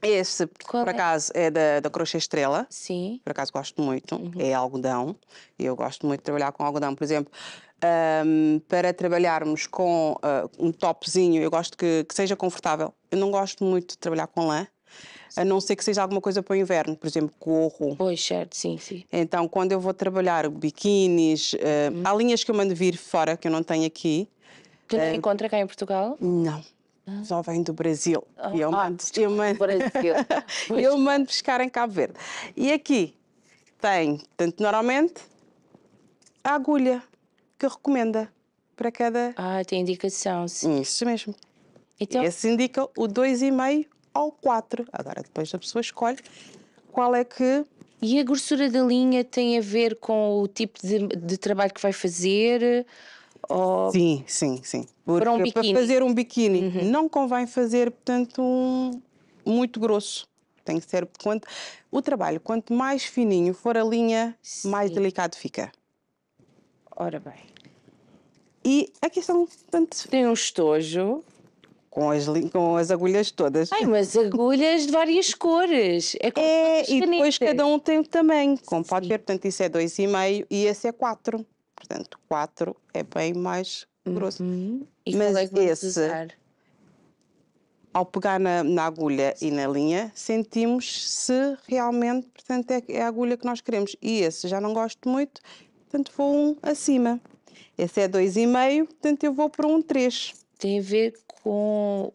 esse Qual por é? acaso, é da, da Crochê Estrela. Sim. Por acaso gosto muito. Uhum. É algodão. Eu gosto muito de trabalhar com algodão, por exemplo. Um, para trabalharmos com uh, um topzinho, eu gosto que, que, seja confortável. Eu não gosto muito de trabalhar com lã, a não ser que seja alguma coisa para o inverno, por exemplo, gorro. Pois, certo, sim, sim. Então, quando eu vou trabalhar biquínis, uh, há linhas que eu mando vir fora, que eu não tenho aqui. Tu não uh, encontra cá em Portugal? Não só vem do Brasil. Ah, e eu ah, mando, oh, eu, mando, (laughs) eu mando pescar em Cabo Verde. E aqui tem, tanto normalmente, a agulha que recomenda para cada. Ah, tem indicação, sim. Isso mesmo. Então... Esse indica o 2,5 ao 4. Agora, depois a pessoa escolhe qual é que. E a grossura da linha tem a ver com o tipo de, de trabalho que vai fazer? Ou... Sim, sim, sim. Porque para, um para fazer um biquíni uhum. não convém fazer, portanto, um muito grosso. Tem que ser quanto o trabalho, quanto mais fininho for a linha, sim. mais delicado fica. Ora bem. E aqui são portanto... Tem um estojo com as, com as agulhas todas. Ai, mas agulhas de várias cores. É, é e canetas. depois cada um tem o tamanho. Como Sim. pode ver, portanto, isso é 2,5 e esse é 4. Portanto, 4 é bem mais grosso. Uhum. E Mas é esse, usar? ao pegar na, na, agulha e na linha, sentimos se realmente portanto, é, é, a agulha que nós queremos. E esse já não gosto muito, portanto vou um acima. Esse é 2,5, portanto eu vou para um 3. Tem a ver com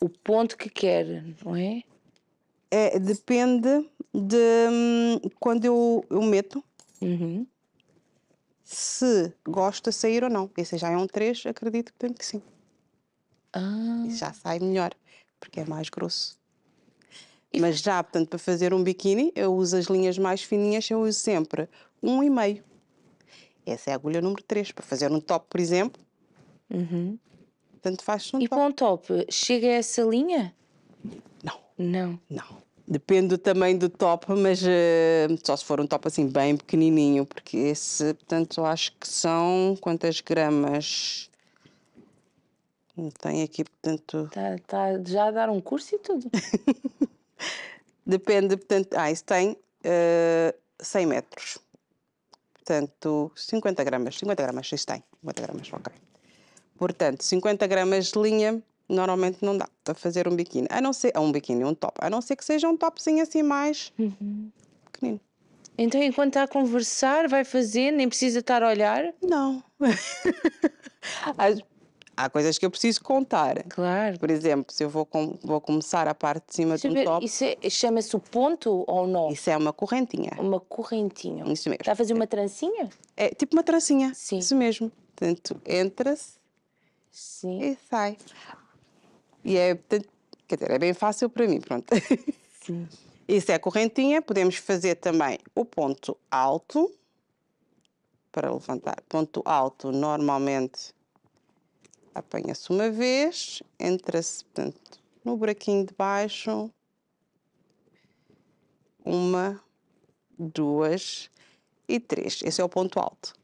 o ponto que quer, não é? é depende de hum, quando eu, eu meto. Uhum se gosta de sair ou não. Esse já é um 3, acredito que, que sim. Ah. já sai melhor, porque é mais grosso. E Mas já, portanto, para fazer um biquíni, eu uso as linhas mais fininhas, eu uso sempre um e meio. Essa é a agulha número 3. Para fazer um top, por exemplo, uhum. tanto faz um e top. E para um top, chega a essa linha? Não. Não. Não. Depende também do top, mas uh, só se for um top assim bem pequenininho, porque esse, portanto, acho que são quantas gramas? Não Tem aqui, portanto. Está tá já a dar um curso e tudo. (laughs) Depende, portanto. Ah, isso tem uh, eh, 100 metros. Portanto, 50 gramas. 50 gramas, isso tem. 50 gramas, ok. Portanto, 50 gramas de linha normalmente não dá para fazer um biquíni. A não ser, um biquíni, um top. A não ser que seja um topzinho assim mais uhum. pequenino. Então, enquanto está a conversar, vai fazer, nem precisa estar a olhar? Não. (laughs) há coisas que eu preciso contar. Claro. Por exemplo, se eu vou, com, vou começar a parte de cima Deixa de um ver, top. Isso é, chama-se o ponto ou não? Isso é uma correntinha. Uma correntinha. Isso mesmo. Está a fazer uma trancinha? É, é tipo uma trancinha. Sim. Isso mesmo. Portanto, entra-se Sim. e sai. E é, quer dizer, é bem fácil para mim, pronto. Sim. (laughs) Isso é correntinha, podemos fazer também o ponto alto para levantar. Ponto alto normalmente apanha-se uma vez, entra-se no buraquinho de baixo, uma, duas e três. Esse é o ponto alto.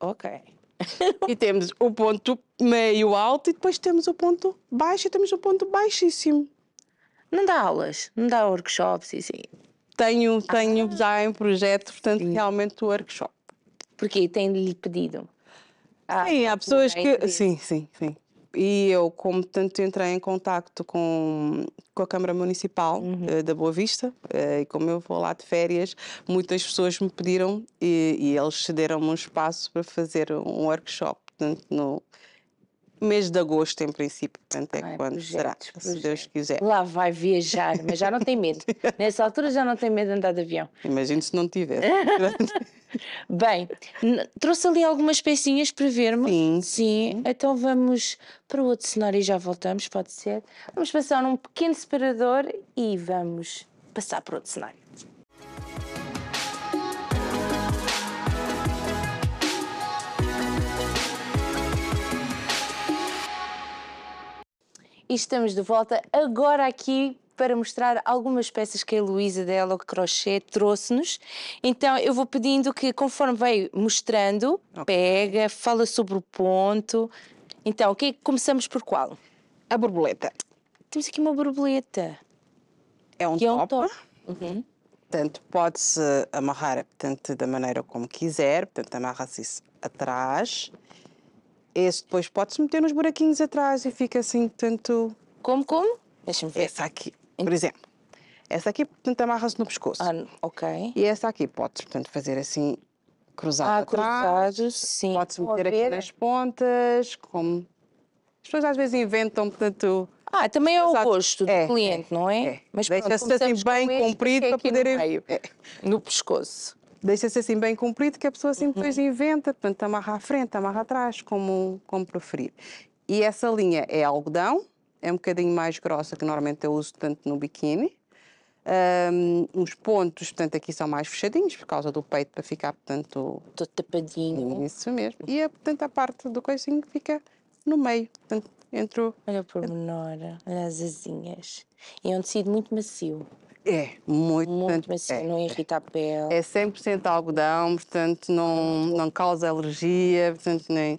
Ok. (laughs) e temos o ponto meio alto e depois temos o ponto baixo e temos o ponto baixíssimo. Não dá aulas, não dá workshops e Tenho, assim. tenho ah. já em projeto, portanto, Sim. realmente o workshop. Porque tem-lhe pedido. Ah, sim, há ah, pessoas é que. Sim, sim, sim. E eu, como tanto entrei em contato com, com a Câmara Municipal uhum. uh, da Boa Vista, uh, e como eu vou lá de férias, muitas pessoas me pediram e, e eles cederam-me um espaço para fazer um workshop no, mês de agosto, em princípio. Portanto, é Ai, quando projetos, será, projetos. se Deus quiser. Lá vai viajar, mas já não tem medo. (laughs) Nessa altura já não tem medo de andar de avião. Imagino se não tiver. (laughs) Bem, trouxe ali algumas pecinhas para vermos. Sim. Sim. Então vamos para outro cenário e já voltamos, pode ser. Vamos passar num pequeno separador e vamos passar para outro cenário. e estamos de volta agora aqui para mostrar algumas peças que a Luísa dela, o Crochet trouxe-nos. Então eu vou pedindo que, conforme veio mostrando, okay. pega, fala sobre o ponto. Então, é que começamos por qual? A borboleta. Temos aqui uma borboleta. É um que top. É um top. Uhum. Portanto, pode-se amarrar portanto, da maneira como quiser, portanto, amarra-se isso atrás esse depois pode-se meter nos buraquinhos atrás e fica assim, tanto. Como, como? Deixa-me ver. Essa aqui, por exemplo. Essa aqui, portanto, amarra-se no pescoço. Ah, ok. E essa aqui pode, portanto, fazer assim, cruzado ah, atrás. cruzado, sim. Pode-se meter aqui nas pontas, como... As pessoas às vezes inventam, portanto... Ah, também é o gosto do é, cliente, é, não é? é. Mas Deixa-se assim bem é comprido para poderem No, É. no pescoço deixa-se assim bem comprido que a pessoa assim depois uhum. inventa, portanto, amarra à frente, amarra atrás, como, como preferir. E essa linha é algodão, é um bocadinho mais grossa que normalmente eu uso tanto no biquíni. Um, os pontos, portanto, aqui são mais fechadinhos por causa do peito para ficar, portanto. Todo tapadinho. Isso mesmo. E, uhum. portanto, a parte do coisinho que fica no meio, portanto, entre o. Olha o pormenor, olha as asinhas. É um tecido muito macio. É, muito. Muito, mas é, não irrita a pele. É 100% algodão, portanto não, não causa alergia, portanto nem...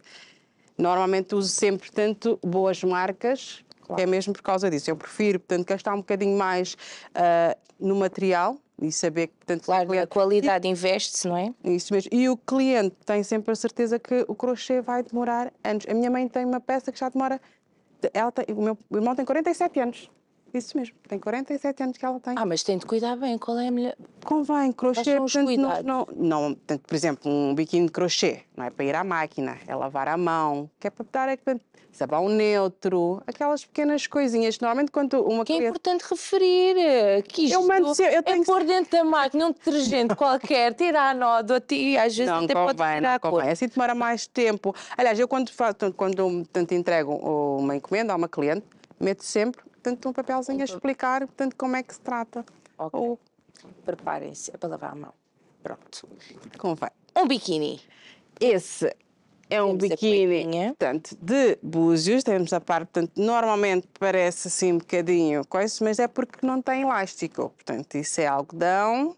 Normalmente uso sempre, tanto boas marcas, é claro. é mesmo por causa disso. Eu prefiro, portanto, gastar um bocadinho mais uh, no material, e saber que, portanto, claro, cliente... a qualidade investe-se, não é? Isso mesmo. E o cliente tem sempre a certeza que o crochê vai demorar anos. A minha mãe tem uma peça que já demora. Ela tem... O meu irmão tem 47 anos. Isso mesmo, tem 47 anos que ela tem. Ah, mas tem de cuidar bem, qual é a melhor... Convém, crochê, portanto, cuidados? não, não, não por exemplo, um biquíni de crochê, não é para ir à máquina, é lavar à mão, que é para dar é, portanto, sabão neutro, aquelas pequenas coisinhas, normalmente quando uma Que é criança... é importante referir, que isto eu mando é eu tenho é pôr dentro da máquina um detergente (laughs) qualquer, tirar a nódoa e às vezes não, até convém, pode tirar não, convém. a convém. Assim demora mais tempo. Aliás, eu quando, faço, quando tanto entrego uma encomenda a uma cliente, meto sempre portanto, um papelzinho a então, explicar portanto, como é que se trata. Okay. Ou... Preparem-se, é para lavar a mão. Pronto. Como vai? Um biquíni. Esse é um biquíni, portanto, de búzios, temos a parte, portanto, normalmente parece assim um bocadinho coisa, mas é porque não tem elástico, portanto, isso é algodão,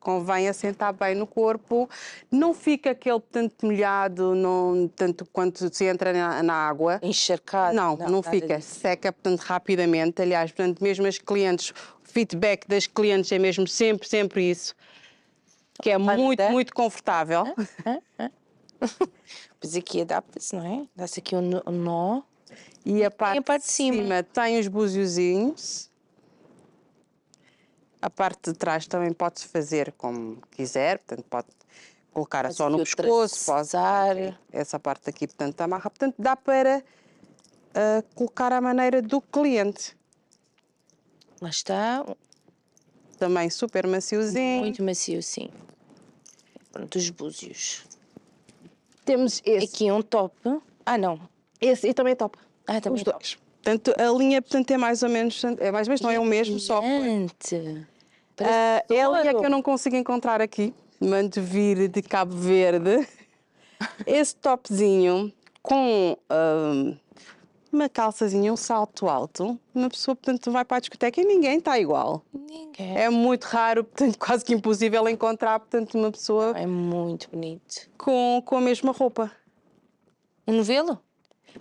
convém assentar bem no corpo, não fica aquele tanto molhado, não, tanto quanto se entra na, na água. Encharcado. Não, não, não fica, disso. seca portanto, rapidamente, aliás, portanto, mesmo as clientes, o feedback das clientes é mesmo sempre, sempre isso, que é muito, muito confortável. Pois aqui adapta-se, não é? Dá-se aqui um nó. E a parte, e a parte de cima. cima tem os buziozinhos a parte de trás também pode-se fazer como quiser, portanto, pode colocar a só no pescoço, pode usar essa parte aqui, portanto, amarra. Portanto, dá para uh, colocar à maneira do cliente. Lá está. Também super maciozinho. Muito macio, sim. Pronto, os búzios. Temos esse. Aqui um top. Ah, não. Esse e também top. Ah, também Os top. dois. Portanto, a linha portanto, é mais ou menos, é mais ou menos, não é o mesmo só. Uh, é a linha que eu não consigo encontrar aqui, mante vir de Cabo Verde. (laughs) Esse topzinho com ah, uma calçazinha, um salto alto, uma pessoa, portanto, vai para a discoteca e ninguém está igual. Ninguém. É muito raro, portanto, (laughs) quase que impossível encontrar, portanto, uma pessoa... É muito bonito. Com, com a mesma roupa. Um novelo?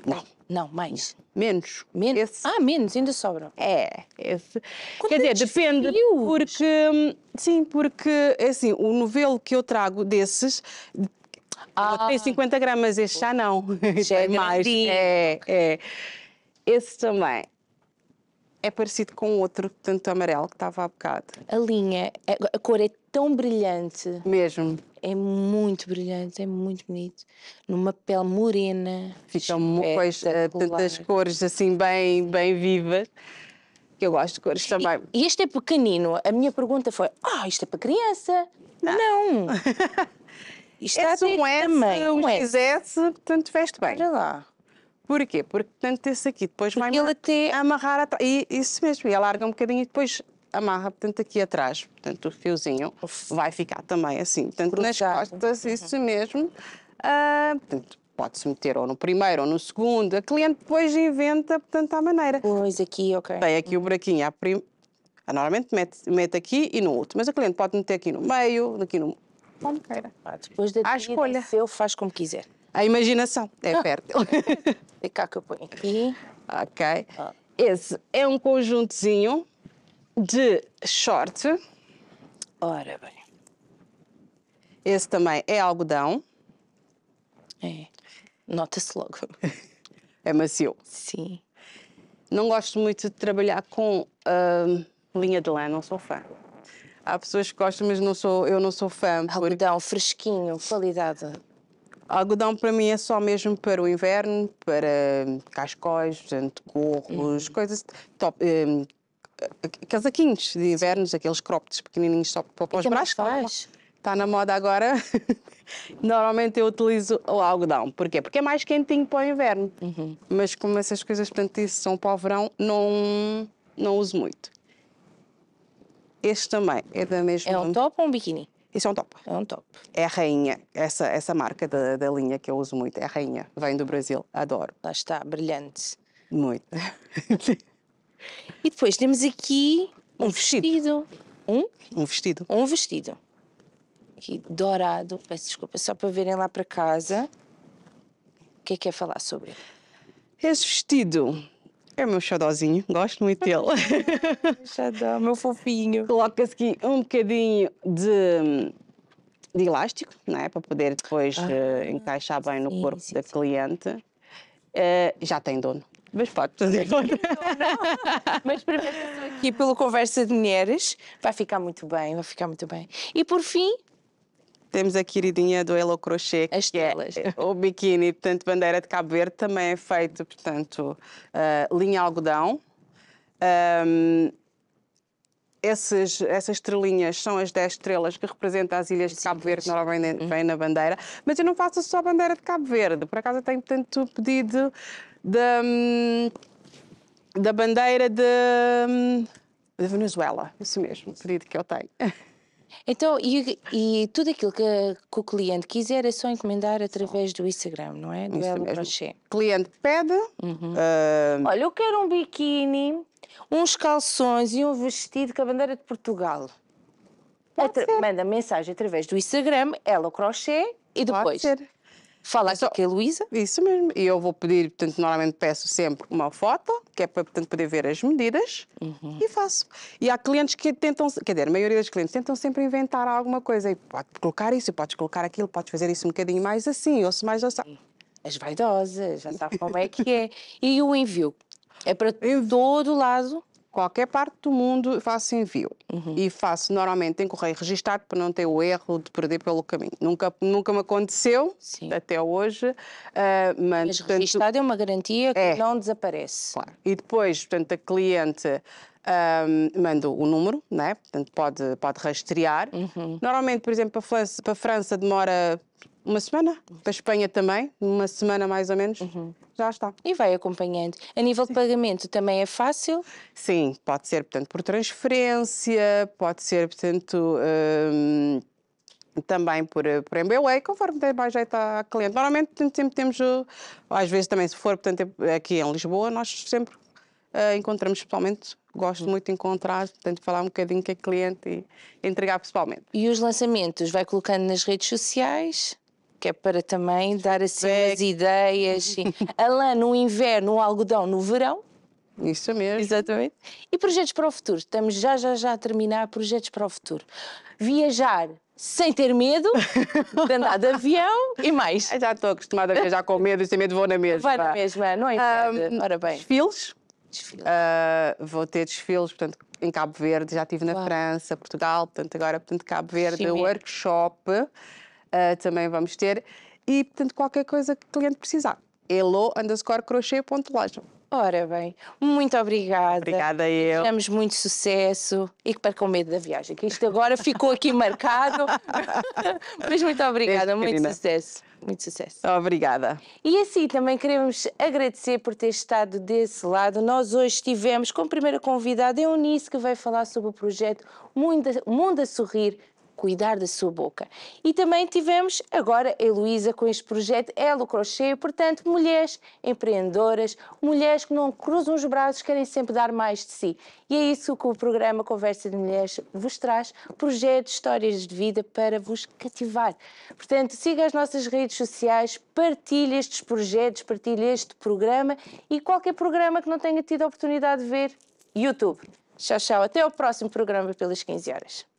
Não. Não, mais. Menos. Menos? Esse... Ah, menos, ainda sobram. É. Esse... Quer dizer, é depende. Porque. Hum, sim, porque, é assim, o novelo que eu trago desses ah. ah. tem 50 gramas, este já não. (laughs) É já é mais. É, é. Esse também é parecido com outro, tanto amarelo que estava há bocado. A linha, a, cor é tão brilhante. Mesmo. É muito brilhante, é muito bonito. Numa pele morena. Ficam é pois, eh, tantas cores assim bem, bem vivas. Que eu gosto de cores também. E, este é pequenino. A minha pergunta foi: ah, oh, isto é para criança? Não. Não. (laughs) Isto é um S, um S. quisesse, portanto, veste bem. Olha lá. Porquê? Porque tanto esse aqui depois Porque vai ele até... amarrar atrás. E isso mesmo, e alarga um bocadinho e depois amarra, portanto, aqui atrás. Portanto, o fiozinho vai ficar também assim. Portanto, Cruzado. nas costas, uhum. isso mesmo. Uh, portanto, pode-se meter ou no primeiro ou no segundo. A cliente depois inventa, portanto, à maneira. Pois, aqui, ok. Tem aqui o buraquinho à prim... Ah, normalmente mete, mete aqui e no outro, mas a cliente pode meter aqui no meio, aqui no... Como queira. Ah, depois da escolha. seu, faz como quiser. A imaginação é ah. fértil. (laughs) e cá que eu ponho aqui. Ok. Ah. Esse é um conjuntozinho de short. Ora bem. Esse também é algodão. É. Nota-se logo. (laughs) é macio. Sim. Não gosto muito de trabalhar com uh, linha de lã, não sou fã. Há pessoas que gostam, mas não sou, eu não sou fã. Algodão porque... fresquinho, qualidade. Algodão para mim é só mesmo para o inverno, para cascóis, portanto, gorros, uhum. coisas top, um, casaquinhos de invernos, aqueles croppeds pequenininhos só para os é braços. Está tá na moda agora. (laughs) Normalmente eu utilizo o algodão. Porquê? Porque é mais quentinho para o inverno. Uhum. Mas como essas coisas, portanto, são para o verão, não, não uso muito. Este também é da mesma. É um top ou um biquíni? Isso é um top. É um top. É a rainha. Essa, essa marca da, da linha que eu uso muito é a rainha. Vem do Brasil. Adoro. Lá está, brilhante. Muito. (laughs) e depois temos aqui um vestido. vestido. Um? Um vestido. Um vestido. Aqui, dourado. Peço desculpa, só para verem lá para casa. O que é que é falar sobre? Esse vestido é o meu xodózinho, gosto muito dele. (laughs) (laughs) Xodó, meu fofinho. Coloca-se aqui um bocadinho de, de elástico, não é? Para poder depois ah, uh, encaixar bem no corpo sim, da sim. cliente. Uh, já tem dono. Mas pode fazer dono. (laughs) Mas primeiro estou aqui pelo Conversa de Mulheres. Vai ficar muito bem, vai ficar muito bem. E por fim, temos a queridinha do elo crochê As que é telas. é o biquíni, portanto, bandeira de Cabo Verde, também é feito, portanto, uh, linha algodão. Um, esses, essas estrelinhas são as 10 estrelas que representam as ilhas de Cabo Verde, normalmente vem uhum. na bandeira. Mas eu não faço só a bandeira de Cabo Verde. Por acaso tenho, portanto, pedido da, da bandeira de, de Venezuela. Isso mesmo, pedido que eu tenho. (laughs) Então, e, e tudo aquilo que, que, o cliente quiser é só encomendar através do Instagram, não é? Do Elo Crochê. O cliente pede. Uhum. Uh... Olha, eu quero um biquíni, uns calções e um vestido com a bandeira de Portugal. Atra... Manda mensagem através do Instagram, Elo Crochê e depois Fala só, que a Luísa. Isso mesmo. E eu vou pedir, portanto, normalmente peço sempre uma foto, que é para portanto, poder ver as medidas, uhum. e faço. E há clientes que tentam, quer dizer, a maioria dos clientes tentam sempre inventar alguma coisa. E pode colocar isso, podes colocar aquilo, podes fazer isso um bocadinho mais assim, ou se mais ou As vaidosas, já sabe como é que é. (laughs) E o envio? É para eu... todo lado qualquer parte do mundo faço envio. Uhum. E faço normalmente em correio registado para não ter o erro de perder pelo caminho. Nunca, nunca me aconteceu Sim. até hoje. Uh, mas, mas portanto, registado é uma garantia que é. não desaparece. Claro. E depois, portanto, a cliente. Um, ah, mando o número, né? portanto pode, pode rastrear. Uhum. Normalmente, por exemplo, para a França demora uma semana. Da Espanha também, uma semana mais ou menos. Uhum. Já está. E vai acompanhando. A nível Sim. de pagamento também é fácil? Sim, pode ser, portanto, por transferência, pode ser, portanto. Hum, também por, por MBWay, conforme tem mais jeito a cliente. Normalmente sempre temos, às vezes também se for, portanto, aqui em Lisboa, nós sempre uh, encontramos pessoalmente. Gosto uhum. muito de encontrar, portanto, falar um bocadinho com a cliente e entregar pessoalmente. E os lançamentos vai colocando nas redes sociais? que é para também dar assim as ideias. (laughs) a lã no inverno, o algodão no verão. Isso mesmo. Exatamente. E projetos para o futuro. Estamos já, já, já a terminar projetos para o futuro. Viajar sem ter medo de andar de avião e mais. Eu (laughs) já estou acostumada a viajar com medo e sem medo vou na mesma. Vai na mesma, não é? Um, Ora bem. Desfiles desfiles. Uh, vou ter desfiles, portanto, em Cabo Verde, já estive na França, Portugal, portanto, agora, portanto, Cabo Verde, Sim, workshop uh, também vamos ter. E, portanto, qualquer coisa que o cliente precisar. Elo underscore crochê.loja. Ora bem, muito obrigada. Obrigada eu. Desejamos muito sucesso e que com medo da viagem, que isto agora ficou aqui marcado. (laughs) Mas muito obrigada, Desde muito sucesso. Muito sucesso. Obrigada. E assim também queremos agradecer por ter estado desse lado. Nós hoje tivemos como primeira convidada Eunice, que vai falar sobre o projeto a, Mundo a Sorrir cuidar da sua boca. E também tivemos agora a Heloísa com este projeto Elo Crochê, portanto, mulheres empreendedoras, mulheres que não cruzam os braços, querem sempre dar mais de si. E é isso que o programa Conversa de Mulheres vos traz, projetos, histórias de vida para vos cativar. Portanto, siga as nossas redes sociais, partilhe estes projetos, partilhe este programa e qualquer programa que não tenha tido a oportunidade de ver, YouTube. Tchau, tchau. Até ao próximo programa pelas 15 horas.